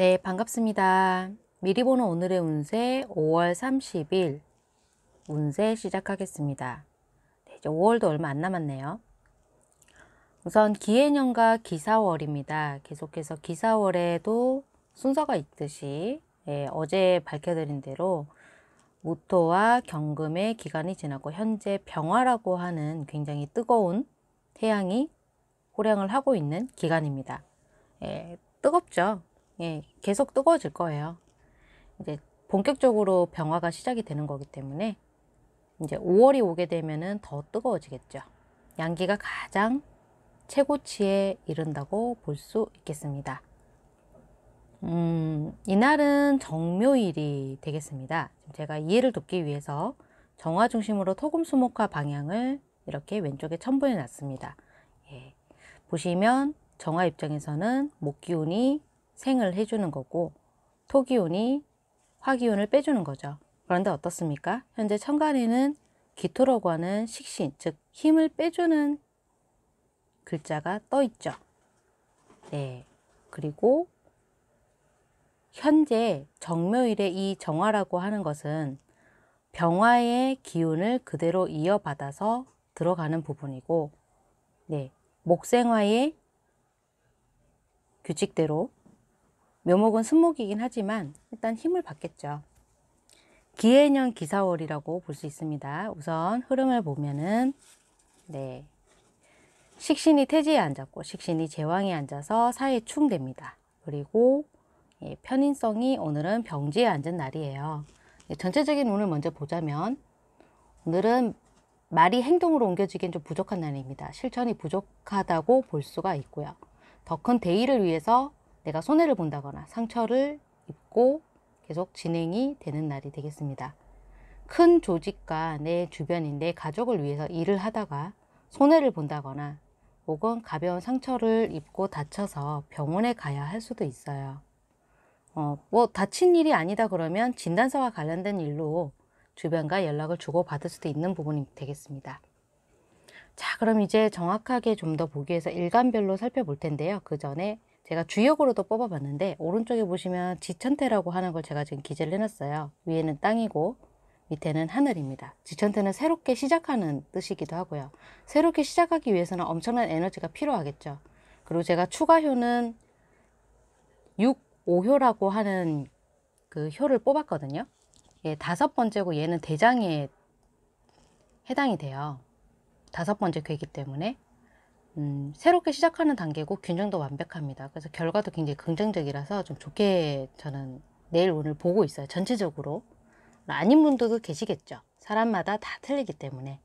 네, 반갑습니다. 미리 보는 오늘의 운세 5월 30일 운세 시작하겠습니다. 네, 이제 5월도 얼마 안 남았네요. 우선 기해년과 기사월입니다. 계속해서 기사월에도 순서가 있듯이 예, 어제 밝혀드린 대로 무토와 경금의 기간이 지나고 현재 병화라고 하는 굉장히 뜨거운 태양이 호령을 하고 있는 기간입니다. 예, 뜨겁죠. 예, 계속 뜨거워질 거예요. 이제 본격적으로 병화가 시작이 되는 거기 때문에 이제 5월이 오게 되면은 더 뜨거워지겠죠. 양기가 가장 최고치에 이른다고 볼 수 있겠습니다. 음, 이날은 정묘일이 되겠습니다. 제가 이해를 돕기 위해서 정화 중심으로 토금수목화 방향을 이렇게 왼쪽에 첨부해 놨습니다. 예, 보시면 정화 입장에서는 목기운이 생을 해주는 거고 토기운이 화기운을 빼주는 거죠. 그런데 어떻습니까? 현재 천간에는 기토라고 하는 식신, 즉 힘을 빼주는 글자가 떠 있죠. 네. 그리고 현재 정묘일의 이 정화라고 하는 것은 병화의 기운을 그대로 이어받아서 들어가는 부분이고 네, 목생화의 규칙대로 묘목은 순목이긴 하지만 일단 힘을 받겠죠. 기해년 기사월이라고 볼 수 있습니다. 우선 흐름을 보면은 네 식신이 태지에 앉았고 식신이 제왕에 앉아서 사에 충됩니다. 그리고 예, 편인성이 오늘은 병지에 앉은 날이에요. 예, 전체적인 운을 먼저 보자면 오늘은 말이 행동으로 옮겨지기엔 좀 부족한 날입니다. 실천이 부족하다고 볼 수가 있고요. 더 큰 대의를 위해서 내가 손해를 본다거나 상처를 입고 계속 진행이 되는 날이 되겠습니다. 큰 조직과 내 주변인 내 가족을 위해서 일을 하다가 손해를 본다거나 혹은 가벼운 상처를 입고 다쳐서 병원에 가야 할 수도 있어요. 어, 뭐 다친 일이 아니다 그러면 진단서와 관련된 일로 주변과 연락을 주고받을 수도 있는 부분이 되겠습니다. 자, 그럼 이제 정확하게 좀 더 보기 위해서 일간별로 살펴볼 텐데요. 그 전에 제가 주역으로도 뽑아봤는데 오른쪽에 보시면 지천태라고 하는 걸 제가 지금 기재를 해놨어요. 위에는 땅이고 밑에는 하늘입니다. 지천태는 새롭게 시작하는 뜻이기도 하고요. 새롭게 시작하기 위해서는 엄청난 에너지가 필요하겠죠. 그리고 제가 추가효는 6, 5효라고 하는 그 효를 뽑았거든요. 예, 다섯 번째고 얘는 대장에 해당이 돼요. 다섯 번째 괴기 때문에 음, 새롭게 시작하는 단계고 균형도 완벽합니다. 그래서 결과도 굉장히 긍정적이라서 좀 좋게 저는 내일 오늘 보고 있어요. 전체적으로. 아닌 분도 들 계시겠죠. 사람마다 다 틀리기 때문에.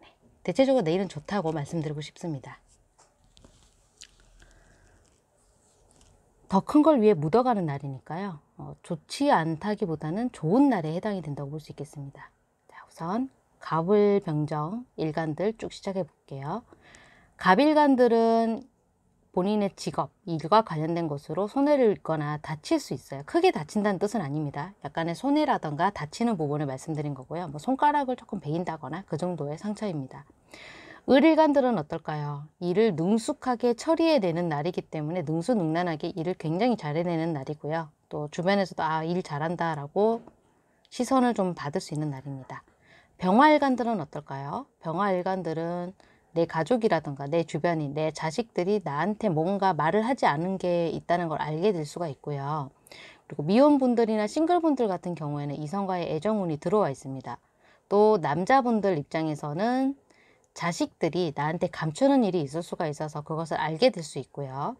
네. 대체적으로 내일은 좋다고 말씀드리고 싶습니다. 더 큰 걸 위해 묻어가는 날이니까요. 어, 좋지 않다기보다는 좋은 날에 해당이 된다고 볼 수 있겠습니다. 자, 우선 갑을 병정 일간들 쭉 시작해 볼게요. 갑일관들은 본인의 직업, 일과 관련된 것으로 손해를 입거나 다칠 수 있어요. 크게 다친다는 뜻은 아닙니다. 약간의 손해라던가 다치는 부분을 말씀드린 거고요. 뭐 손가락을 조금 베인다거나 그 정도의 상처입니다. 을일관들은 어떨까요? 일을 능숙하게 처리해내는 날이기 때문에 능수능란하게 일을 굉장히 잘해내는 날이고요. 또 주변에서도 아, 일 잘한다 라고 시선을 좀 받을 수 있는 날입니다. 병화일관들은 어떨까요? 병화일관들은 내 가족이라든가 내 주변인, 내 자식들이 나한테 뭔가 말을 하지 않은 게 있다는 걸 알게 될 수가 있고요. 그리고 미혼분들이나 싱글분들 같은 경우에는 이성과의 애정운이 들어와 있습니다. 또 남자분들 입장에서는 자식들이 나한테 감추는 일이 있을 수가 있어서 그것을 알게 될 수 있고요.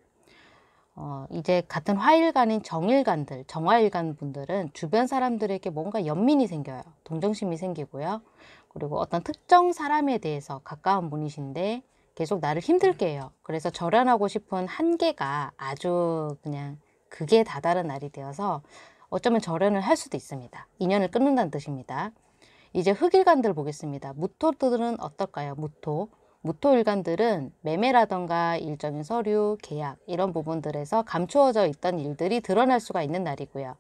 어, 이제 같은 화일간인 정일간들, 정화일간 분들은 주변 사람들에게 뭔가 연민이 생겨요. 동정심이 생기고요. 그리고 어떤 특정 사람에 대해서 가까운 분이신데 계속 나를 힘들게 해요. 그래서 절연하고 싶은 한계가 아주 그냥 그게 다다른 날이 되어서 어쩌면 절연을 할 수도 있습니다. 인연을 끊는다는 뜻입니다. 이제 흑일간들 보겠습니다. 무토들은 어떨까요? 무토. 무토일관들은 매매라던가 일정인 서류, 계약 이런 부분들에서 감추어져 있던 일들이 드러날 수가 있는 날이고요.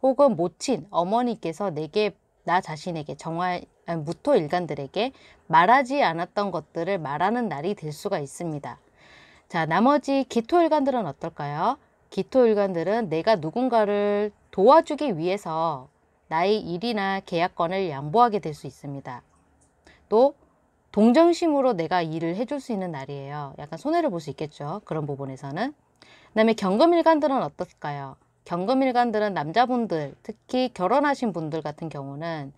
혹은 모친, 어머니께서 내게 나 자신에게 정할 무토일간들에게 말하지 않았던 것들을 말하는 날이 될 수가 있습니다. 자, 나머지 기토일간들은 어떨까요? 기토일간들은 내가 누군가를 도와주기 위해서 나의 일이나 계약권을 양보하게 될 수 있습니다. 또 동정심으로 내가 일을 해줄 수 있는 날이에요. 약간 손해를 볼 수 있겠죠. 그런 부분에서는. 그 다음에 경금일간들은 어떨까요? 경금일간들은 남자분들, 특히 결혼하신 분들 같은 경우는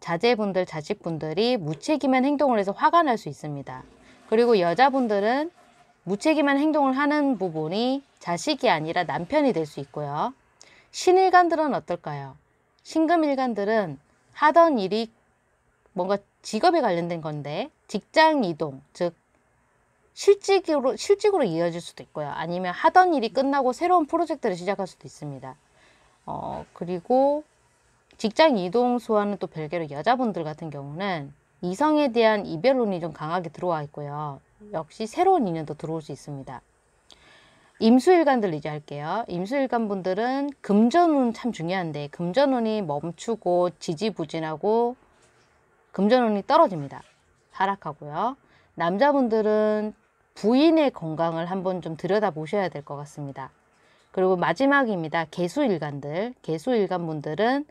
자제분들, 자식분들이 무책임한 행동을 해서 화가 날 수 있습니다. 그리고 여자분들은 무책임한 행동을 하는 부분이 자식이 아니라 남편이 될 수 있고요. 신일간들은 어떨까요? 신금일간들은 하던 일이 뭔가 직업에 관련된 건데 직장 이동, 즉 실직으로 실직으로 이어질 수도 있고요. 아니면 하던 일이 끝나고 새로운 프로젝트를 시작할 수도 있습니다. 어, 그리고 직장 이동 소와는또 별개로 여자분들 같은 경우는 이성에 대한 이별론이 좀 강하게 들어와 있고요. 역시 새로운 인연도 들어올 수 있습니다. 임수일간들 이제 할게요. 임수일간 분들은 금전운 참 중요한데 금전운이 멈추고 지지부진하고 금전운이 떨어집니다. 하락하고요 남자분들은 부인의 건강을 한번 좀 들여다보셔야 될 것 같습니다. 그리고 마지막입니다. 개수일간들, 개수일간분들은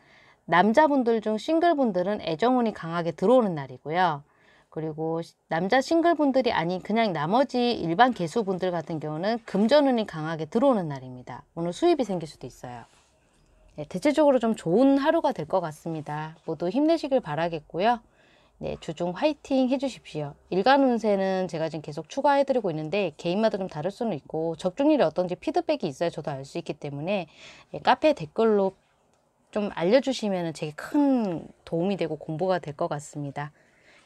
남자분들 중 싱글분들은 애정운이 강하게 들어오는 날이고요. 그리고 남자 싱글분들이 아닌 그냥 나머지 일반 개수분들 같은 경우는 금전운이 강하게 들어오는 날입니다. 오늘 수입이 생길 수도 있어요. 네, 대체적으로 좀 좋은 하루가 될 것 같습니다. 모두 힘내시길 바라겠고요. 네, 주중 화이팅 해주십시오. 일간 운세는 제가 지금 계속 추가해드리고 있는데 개인마다 좀 다를 수는 있고 적중률이 어떤지 피드백이 있어야 저도 알 수 있기 때문에 네, 카페 댓글로 좀 알려주시면 제게 큰 도움이 되고 공부가 될 것 같습니다.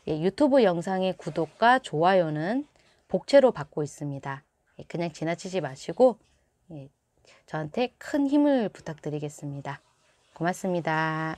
예, 유튜브 영상의 구독과 좋아요는 복채로 받고 있습니다. 예, 그냥 지나치지 마시고 예, 저한테 큰 힘을 부탁드리겠습니다. 고맙습니다.